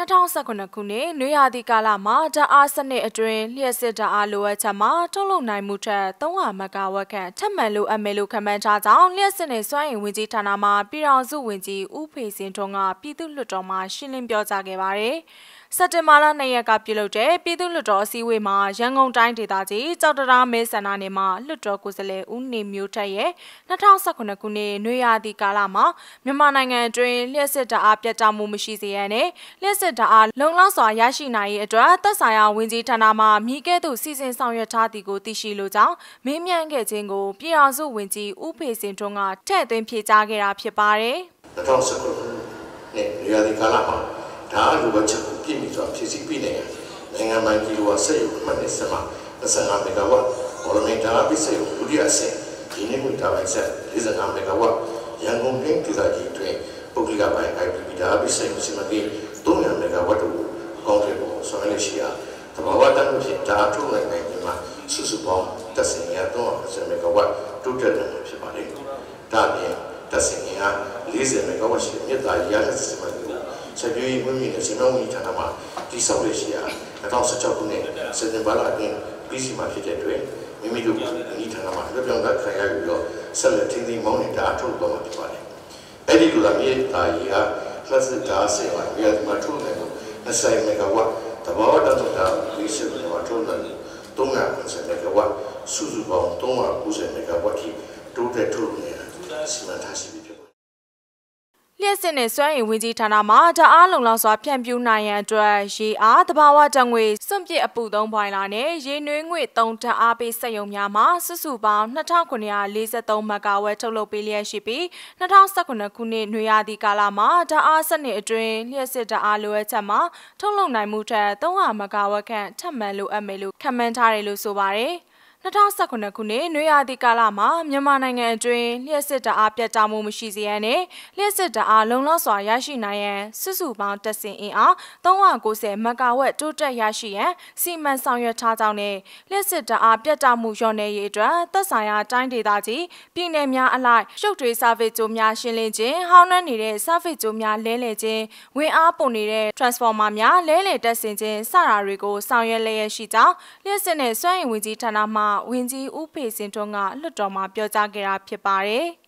2019ခုနှစ်နွေရာသီကာလမှာဓာတ်အားစနစ်အတွင်းလျှက်စစ်ဓာတ်အားလိုအပ်ချက်မှာထုတ်လုပ်နိုင်မှုထက်300မဂါဝတ်ခန့်ထပ်မံလိုအပ်မယ်လို့ခန့်မှန်းထားကြောင်းလျှက်စစ်နဲ့စွမ်းအင်ဝန်ကြီးဌာနမှပြည်ထောင်စုဝန်ကြီးဦးဖေစင်ထွန်းကပြည်သူ့လွှတ်တော်မှရှင်းလင်းပြောကြားခဲ့ပါတယ်။စက်တင်ဘာလ၂ရက်ကပြုလုပ်တဲ့ပြည်သူ့လွှတ်တော်အစည်းအဝေးမှာရန်ကုန်တိုင်းဒေသကြီးကြောက်တရာမဲဆန္ဒနယ်မှာလွှတ်တော်ကိုယ်စားလှယ်ဦးနေမျိုးထက်ရဲ့2019ခုနှစ်နွေရာသီကာလမှာမြန်မာနိုင်ငံအတွင်းလျှက်စစ်တအားပြတ်တောက်မှုမရှိစေရန်နဲ့လျှက်စစ်တအားလုံလောက်စွာရရှိနိုင်ရေးအတွက်သက်ဆိုင်ရာဝန်ကြီးဌာနမှမိခဲ့သူစီစဉ်ဆောင်ရွက်ထားသည်ကိုသိရှိလိုကြောင်းမေးမြန်းခဲ့ခြင်းကိုပြည်အောင်စုဝန်ကြီးဦးဖေစင်ထွန်းကထည့်သွင်းဖြေကြားခဲ့တာဖြစ်ပါတယ်။2019ခုနှစ်နွေရာသီကာလမှာဒါအလိုပဲချက်ကိုပြည့်ပြီဆိုတာဖြစ်စီပြည့်နေတယ်နိုင်ငံပိုင်ကီလိုဝတ်စက်ရုံအမှတ်နဲ့ဆက်မှာ25မီဂါဝတ်မော်လမီတာပိစက်ရုံဒုတိယအဆင့်ဒီနေ့မှတာပိုင်ဆက်55မီဂါဝတ်ရန်ကုန်ပြည်ဒေသကြီးအတွင်းပုဂ္ဂလိကပိုင် IPP ဒါပိစက်ရုံစီမံကိန်း300မီဂါဝတ်တို့အကောင့်တွေပေါ်ဆောင်ရွက်ရှိရာသဘာဝတန်လို့ဖြစ်ဒါထုတ်နိုင်နိုင်မှာစုစုပေါင်းတက်စင်ရ350မီဂါဝတ်တိုးတက်နိုင်မှာဖြစ်ပါတယ်ဒါပြင်တက်စင်ရ40မီဂါဝတ်ရှိမြစ်သားရရစီမံကိန်းစက်ပြေးဝင်မိတဲ့ဇင်နဝီဌာနမှာတည်ဆောက်ရရှိရာ2016ခုနှစ်စက်တင်ဘာလအတွင်းပြီးစီမှာဖြစ်တဲ့အတွက်မိမိတို့ဒီဌာနမှာလွှဲပြောင်းတာခံရပြီးတော့ဆက်လက်ထိန်းသိမ်းမောင်းနေတာအထောက်အပံ့ဖြစ်ပါတယ်။အဲ့ဒီလိုလာမြေတာကြီးဟာလတ်စစ်ဒါဆေပါမြေမှာထုတ်တယ်လို့20မီဂါဝတ်သဘောတတ်တာပြီးစီမှာထုတ်တယ်350မီဂါဝတ်စုစုပေါင်း390မီဂါဝတ်ထိတိုးတက်ထုတ်နေတာစီမံထားရှိပြီလျှက်စစ်နဲ့စွမ်းရည်ဝင်ကြီးဌာနမှဓာတ်အားလုံလောက်စွာဖြန့်ဖြူးနိုင်ရန်အတွက်ရေအားတဘာဝတံငွေစွန့်ပစ်အပူသုံးပိုင်းလာနဲ့ရေနွေးငွေသုံးဓာတ်အားပေးစက်ရုံများမှာစုစုပေါင်း2943မဂါဝက်ထုတ်လုပ်ပေးလျက်ရှိပြီး2019ခုနှစ်နွေရာသီကာလမှာဓာတ်အားစနစ်အတွင်းလျှက်စစ်ဓာတ်အားလိုအပ်ချက်မှာထုတ်လုပ်နိုင်မှုထက်300မဂါဝက်ခန့်ထပ်မံလိုအပ်မယ်လို့ခန့်မှန်းထားတယ်လို့ဆိုပါတယ်။2019ခုနှစ်နွေရာသီကာလမှာမြန်မာနိုင်ငံအတွင်းလျှက်စစ်တအားပြတ်ကျမှုမရှိစေရန်နဲ့လျှက်စစ်တအားလုံလောက်စွာရရှိနိုင်ရန်စုစုပေါင်းတက်စင်အင်အား390မဂါဝက်တိုးတက်ရရှိရန်စီမံဆောင်ရွက်ထားကြောင်းနဲ့လျှက်စစ်တအားပြတ်ကျမှုလျော့နေရေးအတွက်သက်ဆိုင်ရာတိုင်းဒေသကြီးပြည်နယ်များအလိုက်ရုပ်တွေစာဗစ်ကြိုးများရှင်းလင်းခြင်းဟောင်းနှံနေတဲ့စာဗစ်ကြိုးများလဲလှယ်ခြင်းဝင်အားပုံနေတဲ့ transformer များလဲလှယ်တက်စင်ခြင်းစတာတွေကိုဆောင်ရွက်လျက်ရှိကြောင်းလျှက်စစ်နဲ့စွမ်းအင်ဝင်ကြီးဌာနမှဝန်ကြီးဦးဖေစင်ထွန်းကလွှတ်တော်မှာပြောကြားခဲ့တာဖြစ်ပါတယ်။